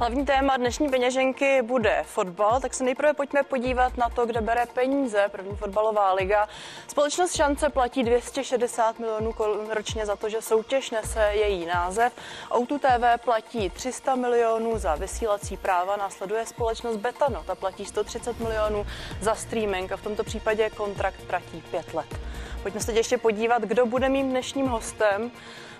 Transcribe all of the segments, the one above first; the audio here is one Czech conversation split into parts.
Hlavní téma dnešní peněženky bude fotbal, tak se nejprve pojďme podívat na to, kde bere peníze první fotbalová liga. Společnost Šance platí 260 milionů korun ročně za to, že soutěž nese její název. Outu TV platí 300 milionů za vysílací práva, následuje společnost Betano, ta platí 130 milionů za streaming a v tomto případě kontrakt platí 5 let. Pojďme se ještě podívat, kdo bude mým dnešním hostem.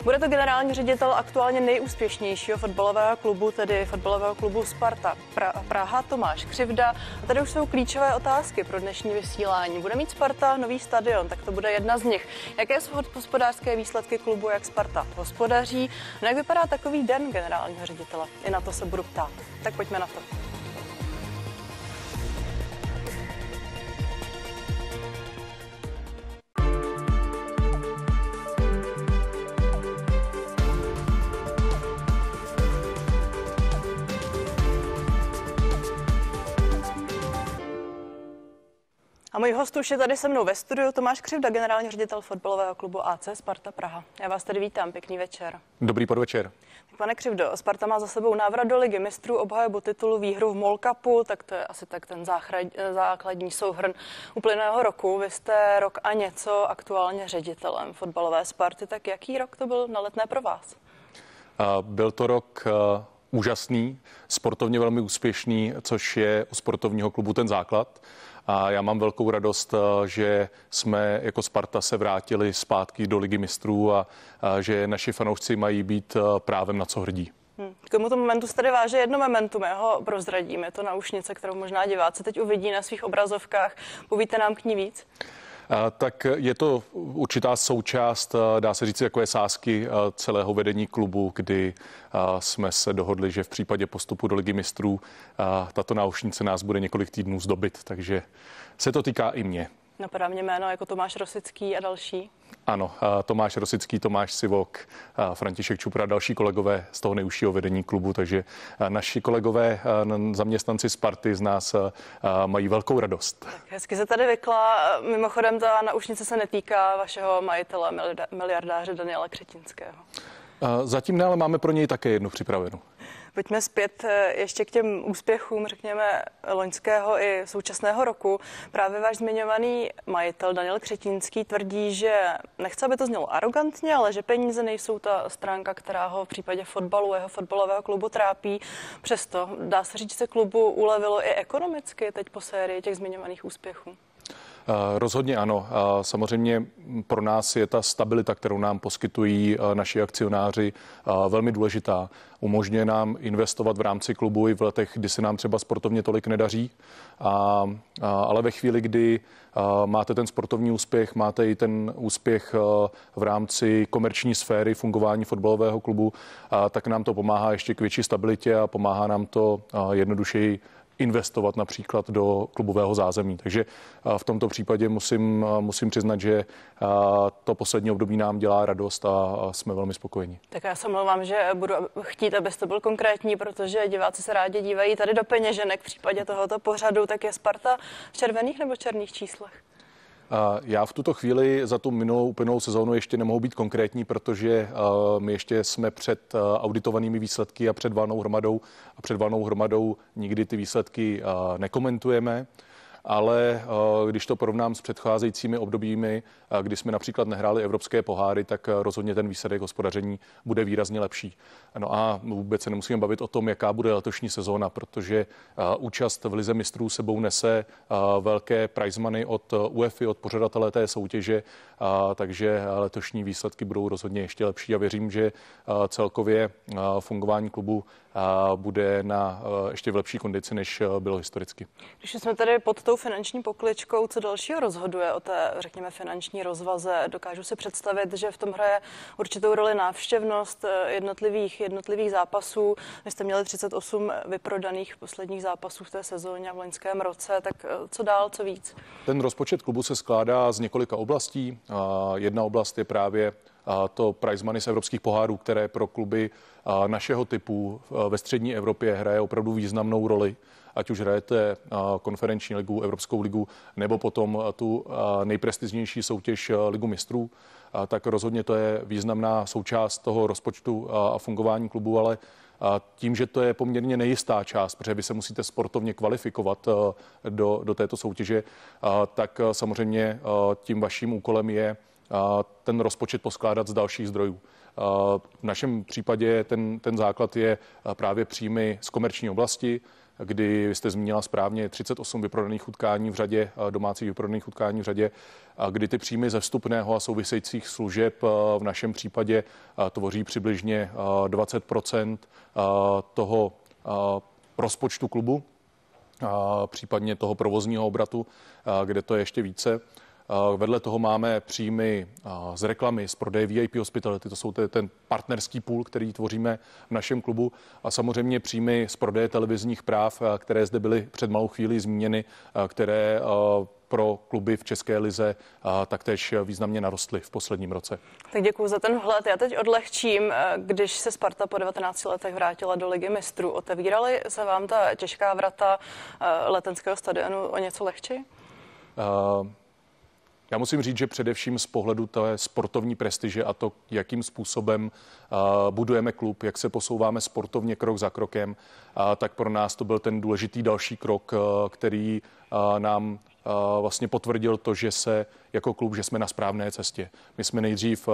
Bude to generální ředitel aktuálně nejúspěšnějšího fotbalového klubu, tedy fotbalového klubu Sparta pra- Praha, Tomáš Křivda. A tady už jsou klíčové otázky pro dnešní vysílání. Bude mít Sparta nový stadion, tak to bude jedna z nich. Jaké jsou hospodářské výsledky klubu, jak Sparta hospodaří? No jak vypadá takový den generálního ředitele? I na to se budu ptát. Tak pojďme na to. můj host už je tady se mnou ve studiu Tomáš Křivda, generální ředitel fotbalového klubu AC Sparta Praha. Já vás tady vítám, pěkný večer. Dobrý podvečer. Tak pane Křivdo, Sparta má za sebou návrat do ligy mistrů, obhajobu titulu, výhru v Molkapu, tak to je asi tak ten záchraň, eh, základní souhrn uplynulého roku. Vy jste rok a něco aktuálně ředitelem fotbalové Sparty, tak jaký rok to byl na letné pro vás? Uh, byl to rok uh úžasný, sportovně velmi úspěšný, což je u sportovního klubu ten základ. A já mám velkou radost, eh, že jsme jako Sparta se vrátili zpátky do Ligy mistrů a, a že naši fanoušci mají být eh, právem na co hrdí. Hmm. K tomuto momentu se tady váže jedno momentum, já ho to na ušnice, naušnice, kterou možná diváci teď uvidí na svých obrazovkách. Povíte nám k ní víc? tak je to určitá součást, dá se říct, takové sázky celého vedení klubu, kdy jsme se dohodli, že v případě postupu do ligy mistrů tato náušnice nás bude několik týdnů zdobit, takže se to týká i mě. Napadá mě jméno jako Tomáš Rosický a další. Ano, Tomáš Rosický, Tomáš Sivok, František Čupra, další kolegové z toho nejužšího vedení klubu, takže naši kolegové, zaměstnanci party z nás mají velkou radost. Tak hezky se tady vykla. Mimochodem ta naušnice se netýká vašeho majitele, miliardáře Daniela Křetinského. Zatím ne, ale máme pro něj také jednu připravenou. Pojďme zpět eh, ještě k těm úspěchům, řekněme, loňského i současného roku. Právě váš zmiňovaný majitel Daniel Křetínský tvrdí, že nechce, aby to znělo arrogantně, ale že peníze nejsou ta stránka, která ho v případě fotbalu, jeho fotbalového klubu trápí. Přesto dá se říct, že se klubu ulevilo i ekonomicky teď po sérii těch zmiňovaných úspěchů. Eh, rozhodně ano. Eh, samozřejmě pro nás je ta stabilita, kterou nám poskytují eh, naši akcionáři, velmi důležitá. Umožňuje nám investovat v rámci klubu i v letech, kdy se nám třeba sportovně tolik nedaří. A, a, ale ve chvíli, kdy máte ten sportovní úspěch, máte i ten úspěch v rámci komerční sféry fungování fotbalového klubu, tak nám to pomáhá ještě k větší stabilitě a pomáhá nám to jednodušeji investovat například do klubového zázemí. Takže v tomto případě musím, musím přiznat, že to poslední období nám dělá radost a jsme velmi spokojeni. Tak já se mluvám, že budu chtít, abyste byl konkrétní, protože diváci se rádi dívají tady do peněženek v případě tohoto pořadu. Tak je Sparta v červených nebo černých číslech? Já v tuto chvíli za tu minulou úplnou sezónu ještě nemohu být konkrétní, protože eh, my ještě jsme před eh, auditovanými výsledky a před valnou hromadou a před valnou hromadou nikdy ty výsledky eh, nekomentujeme ale eh, když to porovnám s předcházejícími obdobími, eh, kdy jsme například nehráli evropské poháry, tak eh, rozhodně ten výsledek hospodaření bude výrazně lepší. No a vůbec se nemusíme bavit o tom, jaká bude letošní sezóna, protože účast v Lize mistrů sebou nese velké prizmany od UEFA, od pořadatelé té soutěže, takže letošní výsledky budou rozhodně ještě lepší a věřím, že celkově fungování klubu a bude na eh, ještě v lepší kondici, než eh, bylo historicky. Když jsme tady pod tou finanční pokličkou, co dalšího rozhoduje o té, řekněme, finanční rozvaze, dokážu si představit, že v tom hraje určitou roli návštěvnost eh, jednotlivých, jednotlivých zápasů. Vy jste měli 38 vyprodaných posledních zápasů v té sezóně a v loňském roce, tak co dál, co víc? Ten rozpočet klubu se skládá z několika oblastí. Jedna oblast je právě to prize money z evropských pohárů, které pro kluby našeho typu ve střední Evropě hraje opravdu významnou roli ať už hrajete konferenční ligu, Evropskou ligu, nebo potom tu nejprestižnější soutěž Ligu mistrů, tak rozhodně to je významná součást toho rozpočtu a fungování klubu, ale tím, že to je poměrně nejistá část, protože vy se musíte sportovně kvalifikovat do, do této soutěže, tak samozřejmě tím vaším úkolem je ten rozpočet poskládat z dalších zdrojů. V našem případě ten, ten základ je právě příjmy z komerční oblasti, kdy vy jste zmínila správně 38 vyprodaných utkání v řadě, domácích vyprodaných utkání v řadě, kdy ty příjmy ze vstupného a souvisejících služeb v našem případě tvoří přibližně 20 toho rozpočtu klubu, případně toho provozního obratu, kde to je ještě více. Vedle toho máme příjmy z reklamy, z prodeje VIP hospitality, to jsou ten partnerský půl, který tvoříme v našem klubu a samozřejmě příjmy z prodeje televizních práv, které zde byly před malou chvílí zmíněny, které pro kluby v České lize taktéž významně narostly v posledním roce. Tak děkuji za ten vhled. Já teď odlehčím, když se Sparta po 19 letech vrátila do ligy mistrů. Otevírali se vám ta těžká vrata letenského stadionu o něco lehčí? Uh... Já musím říct, že především z pohledu té sportovní prestiže a to, jakým způsobem uh, budujeme klub, jak se posouváme sportovně krok za krokem, uh, tak pro nás to byl ten důležitý další krok, uh, který nám vlastně potvrdil to, že se jako klub, že jsme na správné cestě. My jsme nejdřív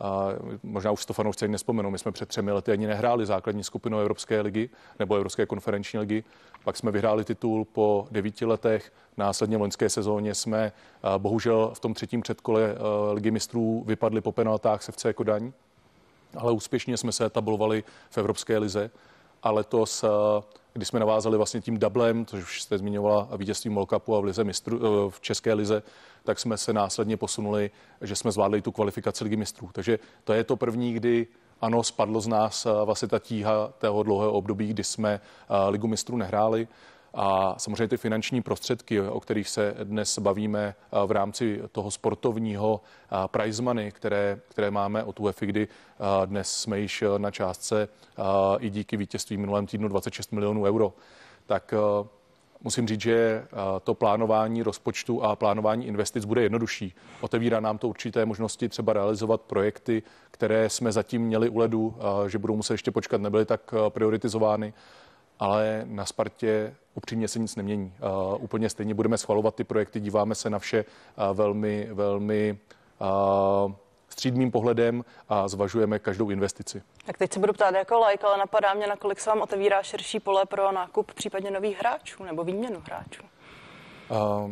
a možná už si to fanoušci ani nespomenou. My jsme před třemi lety ani nehráli základní skupinu Evropské ligy nebo Evropské konferenční ligy. Pak jsme vyhráli titul po devíti letech. Následně v loňské sezóně jsme bohužel v tom třetím předkole ligy mistrů vypadli po penaltách se jako daň. ale úspěšně jsme se tablovali v Evropské lize. A letos kdy jsme navázali vlastně tím dublem, což jste zmiňovala vítězstvím Molkapu a v, lize mistru, eh, v České lize, tak jsme se následně posunuli, že jsme zvládli tu kvalifikaci ligy mistrů. Takže to je to první, kdy ano, spadlo z nás eh, vlastně ta tíha tého dlouhého období, kdy jsme eh, ligu mistrů nehráli. A samozřejmě ty finanční prostředky, o kterých se dnes bavíme eh, v rámci toho sportovního eh, prize money, které, které máme od UEFA, kdy eh, dnes jsme již na částce i díky vítězství minulém týdnu 26 milionů euro, tak musím říct, že to plánování rozpočtu a plánování investic bude jednodušší. Otevírá nám to určité možnosti třeba realizovat projekty, které jsme zatím měli u ledu, že budou muset ještě počkat, nebyly tak prioritizovány. Ale na Spartě upřímně se nic nemění. Uh, úplně stejně budeme schvalovat ty projekty, díváme se na vše uh, velmi, velmi uh, eh, střídným pohledem a zvažujeme každou investici. Tak teď se budu ptát jako like, ale napadá mě, nakolik se vám otevírá širší pole pro nákup případně nových hráčů nebo výměnu hráčů. Uh,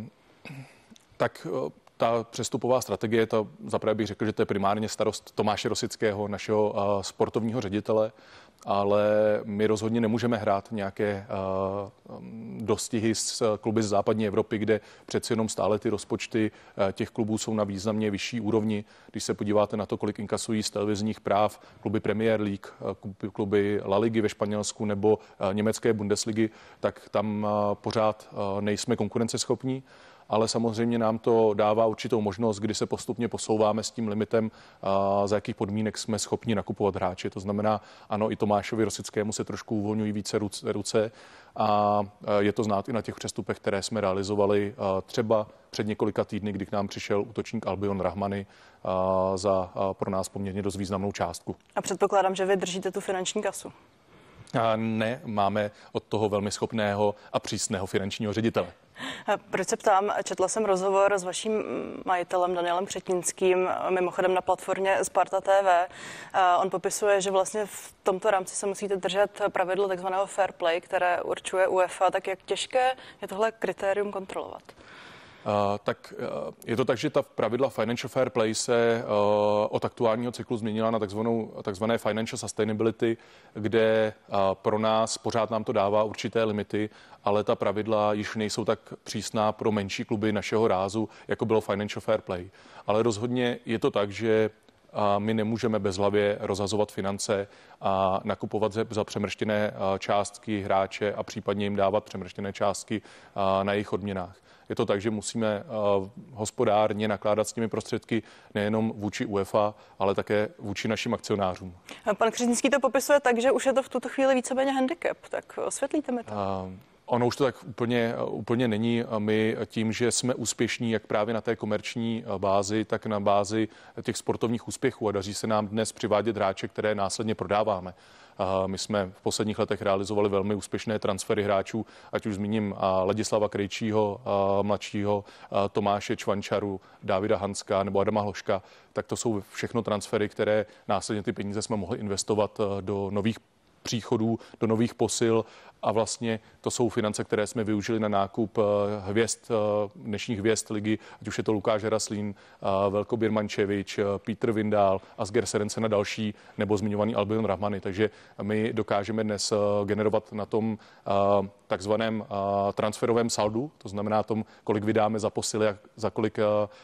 tak uh, ta přestupová strategie, to zaprvé bych řekl, že to je primárně starost Tomáše Rosického, našeho uh, sportovního ředitele. Uh, ale my rozhodně nemůžeme hrát nějaké eh, mm, dostihy s kluby z západní Evropy, kde přeci jenom stále ty rozpočty eh, těch klubů jsou na významně vyšší úrovni. Když se podíváte na to, kolik inkasují z televizních práv kluby Premier League, eh, kluby La Ligy ve Španělsku nebo německé Bundesligy, tak tam pořád nejsme konkurenceschopní ale samozřejmě nám to dává určitou možnost, kdy se postupně posouváme s tím limitem, za jakých podmínek jsme schopni nakupovat hráče. To znamená, ano, i Tomášovi Rosickému se trošku uvolňují více ruce a je to znát i na těch přestupech, které jsme realizovali třeba před několika týdny, kdy k nám přišel útočník Albion Rahmany za pro nás poměrně dost významnou částku. A předpokládám, že vy držíte tu finanční kasu ne, máme od toho velmi schopného a přísného finančního ředitele. Proč se ptám? Četla jsem rozhovor s vaším majitelem Danielem Křetínským, mimochodem na platformě Sparta TV. On popisuje, že vlastně v tomto rámci se musíte držet pravidlo takzvaného fair play, které určuje UEFA. Tak jak těžké je tohle kritérium kontrolovat? Eh, tak eh, je to tak, že ta pravidla Financial Fair Play se eh, od aktuálního cyklu změnila na takzvanou, takzvané Financial Sustainability, kde pro nás pořád nám to dává určité limity, ale ta pravidla již nejsou tak přísná pro menší kluby našeho rázu, jako bylo Financial Fair Play. Ale rozhodně je to tak, že my nemůžeme bezhlavě rozhazovat finance a nakupovat za přemrštěné částky hráče a případně jim dávat přemrštěné částky na jejich odměnách. Je to tak, že musíme hospodárně nakládat s těmi prostředky nejenom vůči UEFA, ale také vůči našim akcionářům. Pan Křesnický to popisuje tak, že už je to v tuto chvíli víceméně handicap. Tak osvětlíte mi to. A... Ono už to tak úplně, úplně není. My tím, že jsme úspěšní jak právě na té komerční eh, bázi, tak na bázi těch sportovních úspěchů a daří se nám dnes přivádět hráče, které následně prodáváme. Eh, my jsme v posledních letech realizovali velmi úspěšné transfery hráčů, ať už zmíním eh, Ladislava Krejčího, mladšího Tomáše Čvančaru, Davida Hanska nebo Adama Hloška, tak to jsou všechno transfery, které následně ty peníze jsme mohli investovat do nových příchodů, do nových posil a vlastně to jsou finance, které jsme využili na nákup eh, hvězd, eh, dnešních hvězd ligy, ať už je to Lukáš Raslín, eh, Velko Birmančevič, Petr Vindál, Asger Serence na další, nebo zmiňovaný Albion Rahmany. Takže my dokážeme dnes generovat na tom takzvaném transferovém saldu, to znamená tom, kolik vydáme za posily a za kolik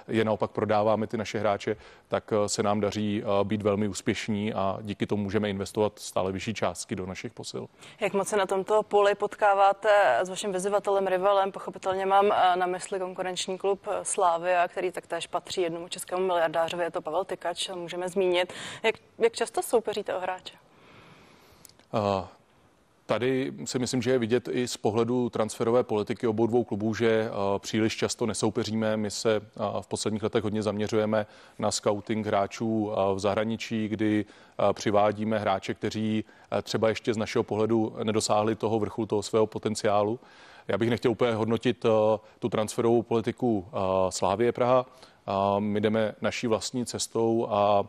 je naopak prodáváme ty naše hráče, tak se nám daří být velmi úspěšní a díky tomu můžeme investovat stále vyšší částky zpátky do našich posil. Jak moc se na tomto poli potkáváte s vaším vyzývatelem, rivalem? Pochopitelně mám eh, na mysli konkurenční klub eh, Slávia, který taktéž patří jednomu českému miliardářovi, je to Pavel Tykač, můžeme zmínit. Jak, jak často soupeříte o hráče? Eh, Tady si myslím, že je vidět i z pohledu transferové politiky obou dvou klubů, že eh, příliš často nesoupeříme. My se eh, v posledních letech hodně zaměřujeme na scouting hráčů eh, v zahraničí, kdy přivádíme hráče, kteří třeba ještě z našeho pohledu nedosáhli toho vrcholu, toho svého potenciálu. Já bych nechtěl úplně hodnotit tu transferovou politiku Slávie Praha. My jdeme naší vlastní cestou a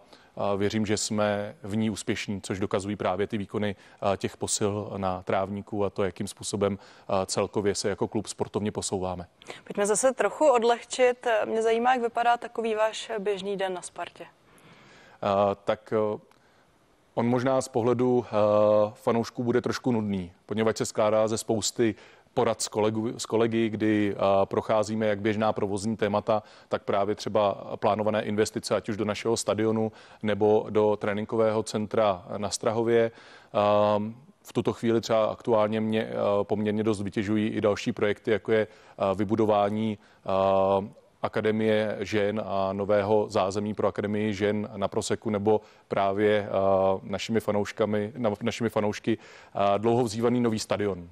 Věřím, že jsme v ní úspěšní, což dokazují právě ty výkony těch posil na trávníku a to, jakým způsobem celkově se jako klub sportovně posouváme. Pojďme zase trochu odlehčit. Mě zajímá, jak vypadá takový váš běžný den na Spartě. tak on možná z pohledu fanoušků bude trošku nudný, poněvadž se skládá ze spousty porad s, kolegu, s kolegy, kdy procházíme jak běžná provozní témata, tak právě třeba plánované investice, ať už do našeho stadionu nebo do tréninkového centra na Strahově. V tuto chvíli třeba aktuálně mě poměrně dost vytěžují i další projekty, jako je vybudování Akademie žen a nového zázemí pro Akademii žen na Proseku nebo právě našimi, fanouškami, našimi fanoušky dlouho vzývaný nový stadion.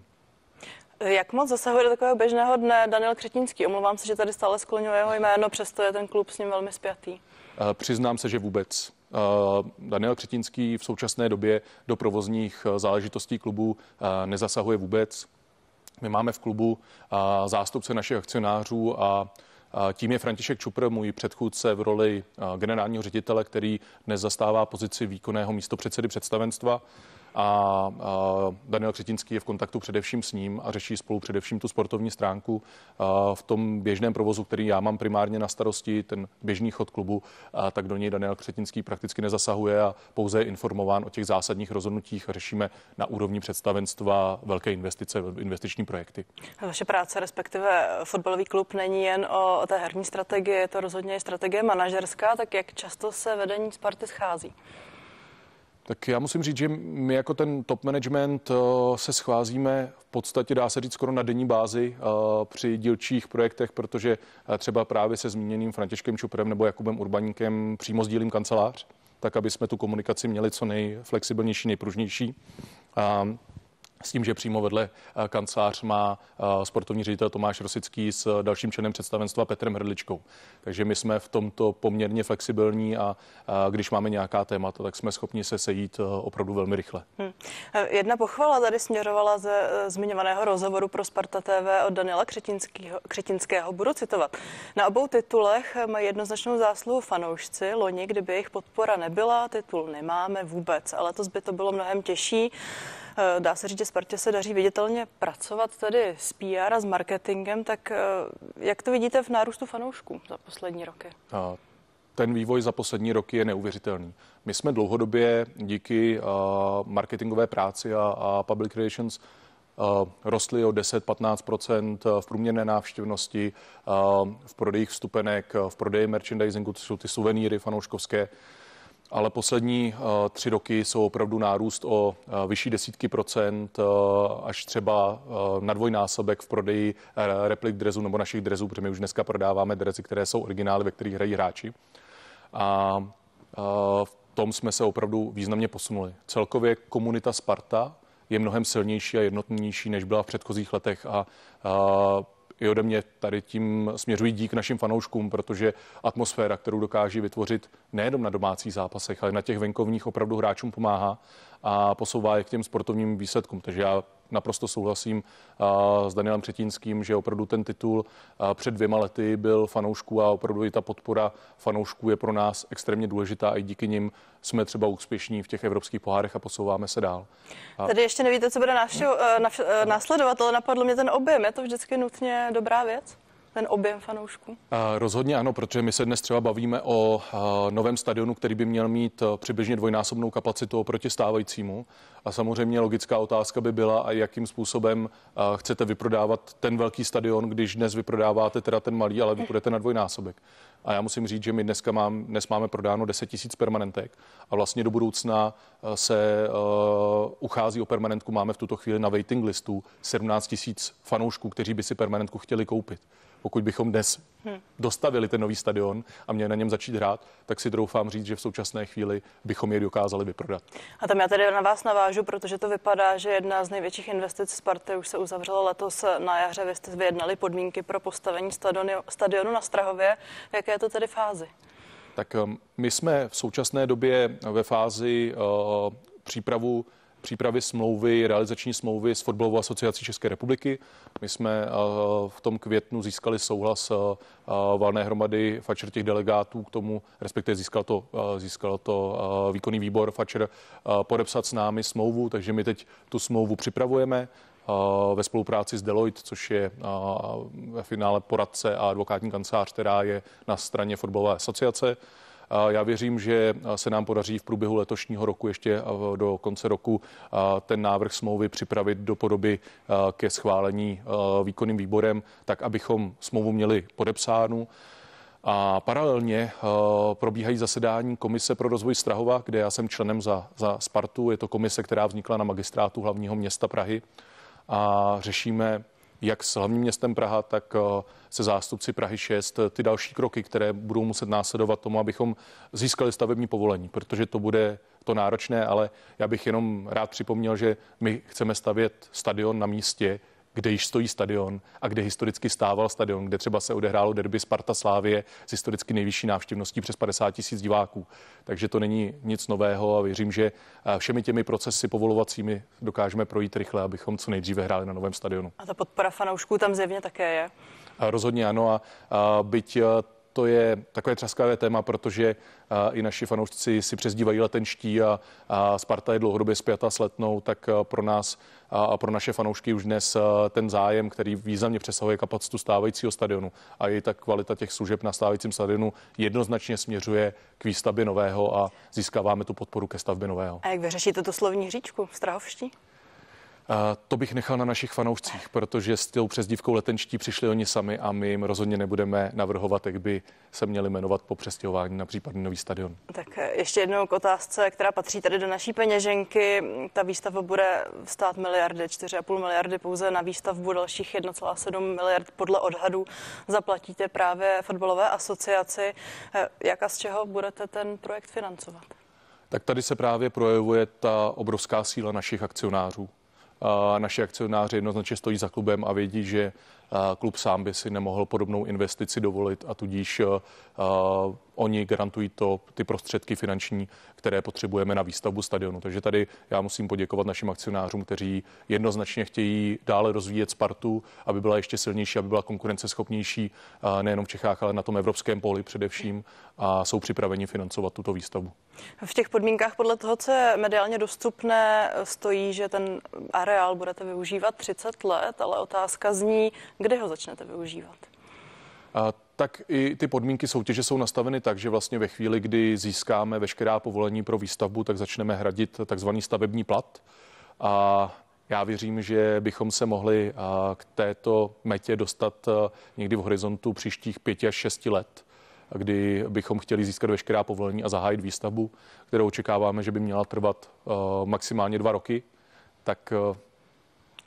Jak moc zasahuje do takového běžného dne Daniel Křetínský? Omlouvám se, že tady stále skloňuje jeho jméno, přesto je ten klub s ním velmi spjatý. Eh, přiznám se, že vůbec. Eh, Daniel Křetínský v současné době do provozních eh, záležitostí klubu nezasahuje vůbec. My máme v klubu zástupce našich akcionářů a tím je František Čupr, můj předchůdce v roli generálního ředitele, který dnes zastává pozici výkonného místopředsedy představenstva a Daniel Křetinský je v kontaktu především s ním a řeší spolu především tu sportovní stránku v tom běžném provozu, který já mám primárně na starosti, ten běžný chod klubu, tak do něj Daniel Křetinský prakticky nezasahuje a pouze je informován o těch zásadních rozhodnutích. Řešíme na úrovni představenstva velké investice, investiční projekty. Vaše práce, respektive fotbalový klub, není jen o, té herní strategii, je to rozhodně strategie manažerská, tak jak často se vedení Sparty schází? Tak já musím říct, že my jako ten top management eh, se scházíme v podstatě, dá se říct, skoro na denní bázi eh, při dílčích projektech, protože eh, třeba právě se zmíněným Františkem Čuprem nebo Jakubem Urbaníkem přímo sdílím kancelář, tak aby jsme tu komunikaci měli co nejflexibilnější, nejpružnější s tím, že přímo vedle eh, kancelář má eh, sportovní ředitel Tomáš Rosický s eh, dalším členem představenstva Petrem Hrdličkou. Takže my jsme v tomto poměrně flexibilní a když máme nějaká témata, tak jsme schopni se sejít opravdu velmi rychle. Hmm. Jedna pochvala tady směrovala ze zmiňovaného rozhovoru pro Sparta TV od Daniela Křetinského. Křetinského. Budu citovat. Na obou titulech mají jednoznačnou zásluhu fanoušci. Loni, kdyby jejich podpora nebyla, titul nemáme vůbec, ale to by to bylo mnohem těžší. Eh, dá se říct, že Spartě se daří viditelně pracovat tady s PR a s marketingem, tak eh, jak to vidíte v nárůstu fanoušků za poslední roky? A ten vývoj za poslední roky je neuvěřitelný. My jsme dlouhodobě díky eh, marketingové práci a, a public relations rostly o 10-15 v průměrné návštěvnosti, v prodejích vstupenek, v prodeji merchandisingu, to jsou ty suvenýry fanouškovské ale poslední eh, tři roky jsou opravdu nárůst o eh, vyšší desítky procent, eh, až třeba na dvojnásobek v prodeji replik drezů nebo našich drezů, protože my už dneska prodáváme drezy, které jsou originály, ve kterých hrají hráči. A v tom jsme se opravdu významně posunuli. Celkově komunita Sparta je mnohem silnější a jednotnější, než byla v předchozích letech a i ode mě tady tím směřují dík našim fanouškům, protože atmosféra, kterou dokáží vytvořit nejenom na domácích zápasech, ale na těch venkovních opravdu hráčům pomáhá a posouvá je k těm sportovním výsledkům. Takže já naprosto souhlasím s Danielem Přetínským, že opravdu ten titul před dvěma lety byl fanoušků a opravdu i ta podpora fanoušků je pro nás extrémně důležitá. I díky nim jsme třeba úspěšní v těch evropských pohárech a posouváme se dál. A... Tady ještě nevíte, co bude návštěv, následovat, ale napadlo mě ten objem. Je to vždycky nutně dobrá věc? ten objem fanoušků? Rozhodně ano, protože my se dnes třeba bavíme o novém stadionu, který by měl mít přibližně dvojnásobnou kapacitu oproti stávajícímu. A samozřejmě logická otázka by byla, a jakým způsobem chcete vyprodávat ten velký stadion, když dnes vyprodáváte teda ten malý, ale budete na dvojnásobek. A já musím říct, že my dneska mám, dnes máme prodáno 10 tisíc permanentek a vlastně do budoucna se uh, uchází o permanentku. Máme v tuto chvíli na waiting listu 17 tisíc fanoušků, kteří by si permanentku chtěli koupit pokud bychom dnes dostavili ten nový stadion a měli na něm začít hrát, tak si troufám říct, že v současné chvíli bychom je dokázali vyprodat. A tam já tedy na vás navážu, protože to vypadá, že jedna z největších investic Sparty už se uzavřela letos na jaře. Vy jste vyjednali podmínky pro postavení stadionu, na Strahově. V jaké je to tedy fázi? Tak um, my jsme v současné době ve fázi uh, přípravu přípravy smlouvy, realizační smlouvy s Fotbalovou asociací České republiky. My jsme eh, v tom květnu získali souhlas eh, eh, valné hromady fačer těch delegátů k tomu, respektive získal to, získal to výkonný výbor fačer podepsat s námi smlouvu, takže my teď tu smlouvu připravujeme ve spolupráci s Deloitte, což je ve finále poradce a advokátní kancelář, která je na straně fotbalové asociace. Já věřím, že se nám podaří v průběhu letošního roku, ještě do konce roku, ten návrh smlouvy připravit do podoby ke schválení výkonným výborem, tak abychom smlouvu měli podepsánu. A paralelně probíhají zasedání Komise pro rozvoj Strahova, kde já jsem členem za, za Spartu. Je to komise, která vznikla na magistrátu hlavního města Prahy a řešíme jak s hlavním městem Praha, tak eh, se zástupci Prahy 6 eh, ty další kroky, které budou muset následovat tomu, abychom získali stavební povolení, protože to bude to náročné, ale já bych jenom rád připomněl, že my chceme stavět stadion na místě, kde již stojí stadion a kde historicky stával stadion, kde třeba se odehrálo derby Sparta Slávie s historicky nejvyšší návštěvností přes 50 tisíc diváků. Takže to není nic nového a věřím, že eh, všemi těmi procesy povolovacími dokážeme projít rychle, abychom co nejdříve hráli na novém stadionu. A ta podpora fanoušků tam zjevně také je. Eh, rozhodně ano a byť eh, to je takové třaskavé téma, protože eh, i naši fanoušci si přezdívají letenští a, a Sparta je dlouhodobě zpěta s letnou, tak eh, pro nás a pro naše fanoušky už dnes eh, ten zájem, který významně přesahuje kapacitu stávajícího stadionu a i ta kvalita těch služeb na stávajícím stadionu jednoznačně směřuje k výstavbě nového a získáváme tu podporu ke stavbě nového. A jak vyřešíte tu slovní říčku, strahovští? To bych nechal na našich fanoušcích, protože s tou přezdívkou letenčtí přišli oni sami a my jim rozhodně nebudeme navrhovat, jak by se měli jmenovat po přestěhování na případný nový stadion. Tak eh, ještě jednou k otázce, která patří tady do naší peněženky. Ta výstava bude stát miliardy, 4,5 miliardy pouze na výstavbu dalších 1,7 miliard podle odhadu zaplatíte právě fotbalové asociaci. Eh, jak a z čeho budete ten projekt financovat? Tak tady se právě projevuje ta obrovská síla našich akcionářů. Naši akcionáři jednoznačně stojí za klubem a vědí, že Eh, klub sám by si nemohl podobnou investici dovolit a tudíž eh, eh, oni garantují to, ty prostředky finanční, které potřebujeme na výstavbu stadionu. Takže tady já musím poděkovat našim akcionářům, kteří jednoznačně chtějí dále rozvíjet Spartu, aby byla ještě silnější, aby byla konkurenceschopnější nejenom v Čechách, ale na tom evropském poli především a jsou připraveni financovat tuto výstavbu. V těch podmínkách podle toho, co je mediálně dostupné, stojí, že ten areál budete využívat 30 let, ale otázka zní, kde ho začnete využívat. A tak i ty podmínky soutěže jsou nastaveny tak, že vlastně ve chvíli, kdy získáme veškerá povolení pro výstavbu, tak začneme hradit takzvaný stavební plat. A já věřím, že bychom se mohli k této metě dostat někdy v horizontu příštích pěti až šesti let, kdy bychom chtěli získat veškerá povolení a zahájit výstavbu, kterou očekáváme, že by měla trvat maximálně dva roky. Tak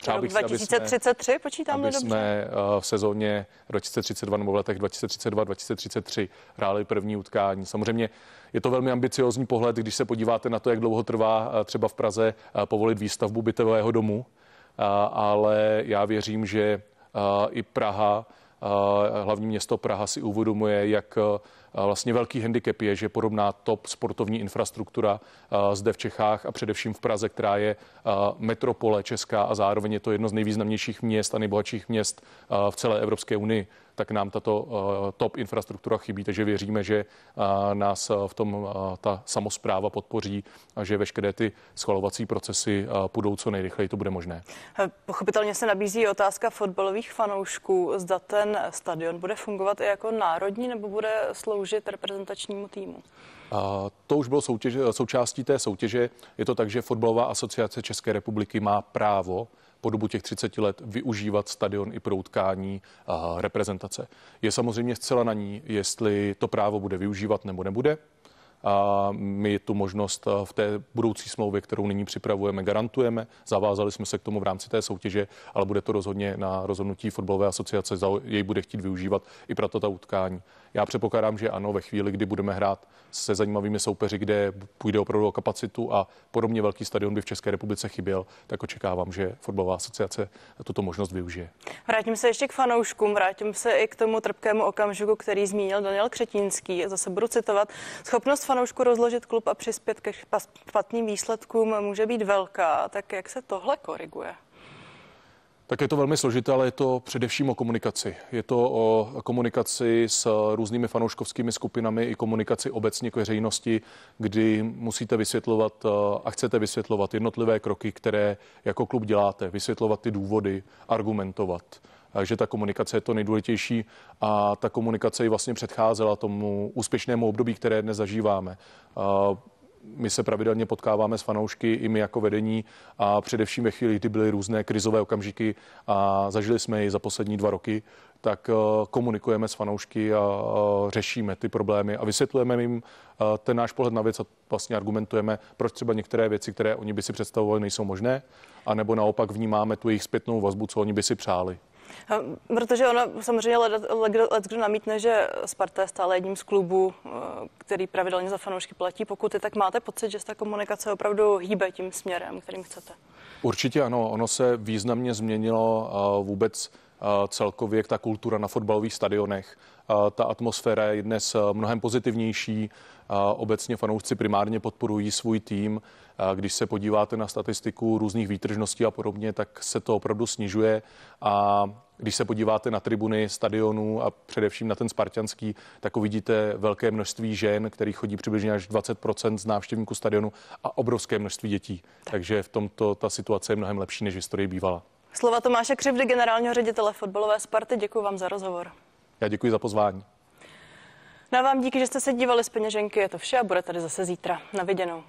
Přál bych, 2033 jsme, počítám aby dobře. jsme eh, v sezóně 2032 nebo v letech 2032-2033 hráli první utkání. Samozřejmě je to velmi ambiciozní pohled, když se podíváte na to, jak dlouho trvá eh, třeba v Praze eh, povolit výstavbu bytového domu, ale já věřím, že i Praha Hlavní město Praha si uvědomuje, jak e, vlastně velký handicap je, že podobná top sportovní infrastruktura e, zde v Čechách a především v Praze, která je e, metropole česká a zároveň je to jedno z nejvýznamnějších měst a nejbohatších měst v celé Evropské unii tak nám tato eh, top infrastruktura chybí, takže věříme, že eh, nás eh, v tom ta samozpráva podpoří a že veškeré ty schvalovací procesy půjdou co nejrychleji, to bude možné. Pochopitelně se nabízí otázka fotbalových fanoušků, zda ten stadion bude fungovat i jako národní nebo bude sloužit reprezentačnímu týmu. A to už bylo soutěž, součástí té soutěže. Je to tak, že Fotbalová asociace České republiky má právo po dobu těch 30 let využívat stadion i pro utkání eh, reprezentace. Je samozřejmě zcela na ní, jestli to právo bude využívat nebo nebude. A my tu možnost eh, v té budoucí smlouvě, kterou nyní připravujeme, garantujeme. Zavázali jsme se k tomu v rámci té soutěže, ale bude to rozhodně na rozhodnutí fotbalové asociace, jej bude chtít využívat i pro toto utkání. Já předpokládám, že ano, ve chvíli, kdy budeme hrát se zajímavými soupeři, kde půjde opravdu o kapacitu a podobně velký stadion by v České republice chyběl, tak očekávám, že fotbalová asociace tuto možnost využije. Vrátím se ještě k fanouškům, vrátím se i k tomu trpkému okamžiku, který zmínil Daniel Křetínský. Zase budu citovat. Schopnost fanoušku rozložit klub a přispět ke špatným výsledkům může být velká. Tak jak se tohle koriguje? Tak je to velmi složité, ale je to především o komunikaci. Je to o komunikaci s různými fanouškovskými skupinami i komunikaci obecně k veřejnosti, kdy musíte vysvětlovat eh, a chcete vysvětlovat jednotlivé kroky, které jako klub děláte, vysvětlovat ty důvody, argumentovat. Takže ta komunikace je to nejdůležitější a ta komunikace i vlastně předcházela tomu úspěšnému období, které dnes zažíváme. Eh, my se pravidelně potkáváme s fanoušky, i my jako vedení a především ve chvíli, kdy byly různé krizové okamžiky a zažili jsme ji za poslední dva roky, tak eh, komunikujeme s fanoušky a eh, řešíme ty problémy a vysvětlujeme jim eh, ten náš pohled na věc a vlastně argumentujeme, proč třeba některé věci, které oni by si představovali, nejsou možné, anebo naopak vnímáme tu jejich zpětnou vazbu, co oni by si přáli. Hm, protože ono samozřejmě let, kdo namítne, že Sparta je stále jedním z klubů, eh, který pravidelně za fanoušky platí pokuty, tak máte pocit, že ta komunikace opravdu hýbe tím směrem, kterým chcete? Určitě ano, ono se významně změnilo eh, vůbec Eh, celkově ta kultura na fotbalových stadionech. Eh, ta atmosféra je dnes eh, mnohem pozitivnější. Obecně fanoušci primárně podporují svůj tým. Když se podíváte na statistiku různých výtržností a podobně, tak se to opravdu snižuje. A když se podíváte na tribuny stadionů a především na ten spartianský, tak uvidíte velké množství žen, který chodí přibližně až 20 z návštěvníků stadionu a obrovské množství dětí. Takže v tomto ta situace je mnohem lepší, než v historii bývala. Slova Tomáše Křivdy, generálního ředitele fotbalové Sparty, děkuji vám za rozhovor. Já děkuji za pozvání. Na no vám díky, že jste se dívali z peněženky. Je to vše a bude tady zase zítra. Na viděnou.